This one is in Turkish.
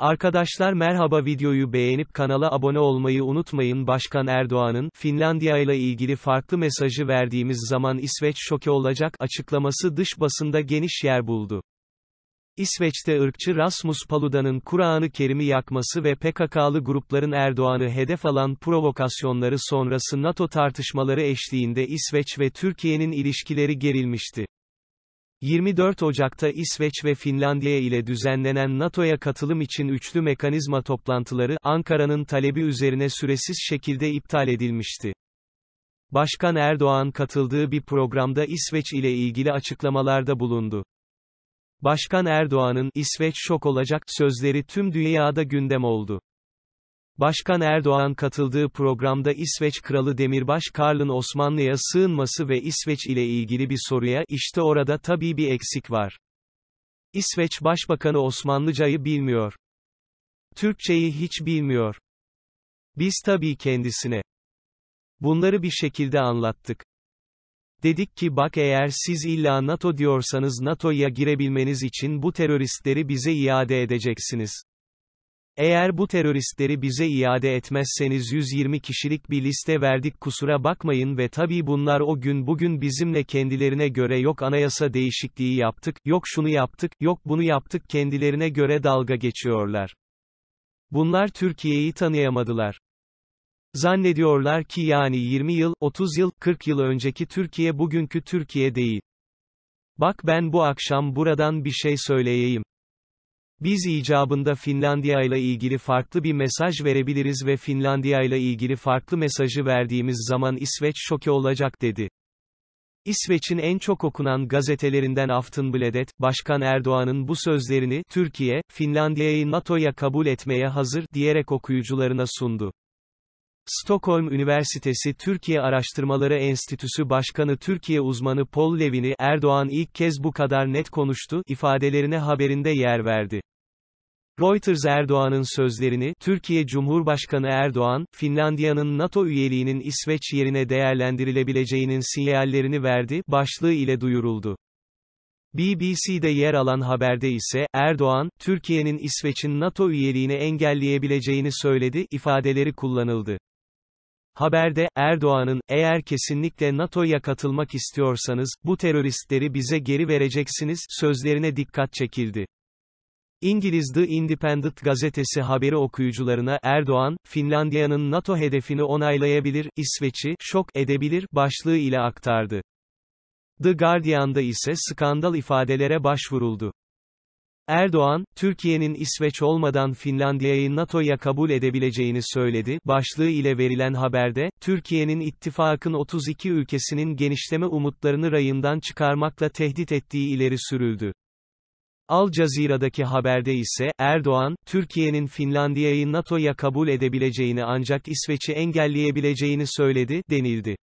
Arkadaşlar merhaba videoyu beğenip kanala abone olmayı unutmayın Başkan Erdoğan'ın, Finlandiya ile ilgili farklı mesajı verdiğimiz zaman İsveç şoke olacak açıklaması dış basında geniş yer buldu. İsveç'te ırkçı Rasmus Paludan'ın Kur'an-ı Kerim'i yakması ve PKK'lı grupların Erdoğan'ı hedef alan provokasyonları sonrası NATO tartışmaları eşliğinde İsveç ve Türkiye'nin ilişkileri gerilmişti. 24 Ocak'ta İsveç ve Finlandiya ile düzenlenen NATO'ya katılım için üçlü mekanizma toplantıları Ankara'nın talebi üzerine süresiz şekilde iptal edilmişti. Başkan Erdoğan katıldığı bir programda İsveç ile ilgili açıklamalarda bulundu. Başkan Erdoğan'ın İsveç şok olacak sözleri tüm dünyada gündem oldu. Başkan Erdoğan katıldığı programda İsveç Kralı Demirbaş Karl'ın Osmanlı'ya sığınması ve İsveç ile ilgili bir soruya işte orada tabii bir eksik var. İsveç Başbakanı Osmanlıcayı bilmiyor. Türkçeyi hiç bilmiyor. Biz tabii kendisine. Bunları bir şekilde anlattık. Dedik ki bak eğer siz illa NATO diyorsanız NATO'ya girebilmeniz için bu teröristleri bize iade edeceksiniz. Eğer bu teröristleri bize iade etmezseniz 120 kişilik bir liste verdik kusura bakmayın ve tabii bunlar o gün bugün bizimle kendilerine göre yok anayasa değişikliği yaptık, yok şunu yaptık, yok bunu yaptık kendilerine göre dalga geçiyorlar. Bunlar Türkiye'yi tanıyamadılar. Zannediyorlar ki yani 20 yıl, 30 yıl, 40 yıl önceki Türkiye bugünkü Türkiye değil. Bak ben bu akşam buradan bir şey söyleyeyim. Biz icabında Finlandiya ile ilgili farklı bir mesaj verebiliriz ve Finlandiya ile ilgili farklı mesajı verdiğimiz zaman İsveç şoke olacak dedi. İsveç'in en çok okunan gazetelerinden Aftonbladet, Başkan Erdoğan'ın bu sözlerini, Türkiye, Finlandiya'yı NATO'ya kabul etmeye hazır, diyerek okuyucularına sundu. Stockholm Üniversitesi Türkiye Araştırmaları Enstitüsü Başkanı Türkiye uzmanı Paul Levin'i, Erdoğan ilk kez bu kadar net konuştu, ifadelerine haberinde yer verdi. Reuters Erdoğan'ın sözlerini, Türkiye Cumhurbaşkanı Erdoğan, Finlandiya'nın NATO üyeliğinin İsveç yerine değerlendirilebileceğinin sinyallerini verdi, başlığı ile duyuruldu. BBC'de yer alan haberde ise, Erdoğan, Türkiye'nin İsveç'in NATO üyeliğini engelleyebileceğini söyledi, ifadeleri kullanıldı. Haberde, Erdoğan'ın, eğer kesinlikle NATO'ya katılmak istiyorsanız, bu teröristleri bize geri vereceksiniz, sözlerine dikkat çekildi. İngiliz The Independent gazetesi haberi okuyucularına Erdoğan, Finlandiya'nın NATO hedefini onaylayabilir, İsveç'i şok edebilir başlığı ile aktardı. The Guardian'da ise skandal ifadelere başvuruldu. Erdoğan, Türkiye'nin İsveç olmadan Finlandiya'yı NATO'ya kabul edebileceğini söyledi, başlığı ile verilen haberde, Türkiye'nin ittifakın 32 ülkesinin genişleme umutlarını rayından çıkarmakla tehdit ettiği ileri sürüldü. Al Cazira'daki haberde ise, Erdoğan, Türkiye'nin Finlandiya'yı NATO'ya kabul edebileceğini ancak İsveç'i engelleyebileceğini söyledi, denildi.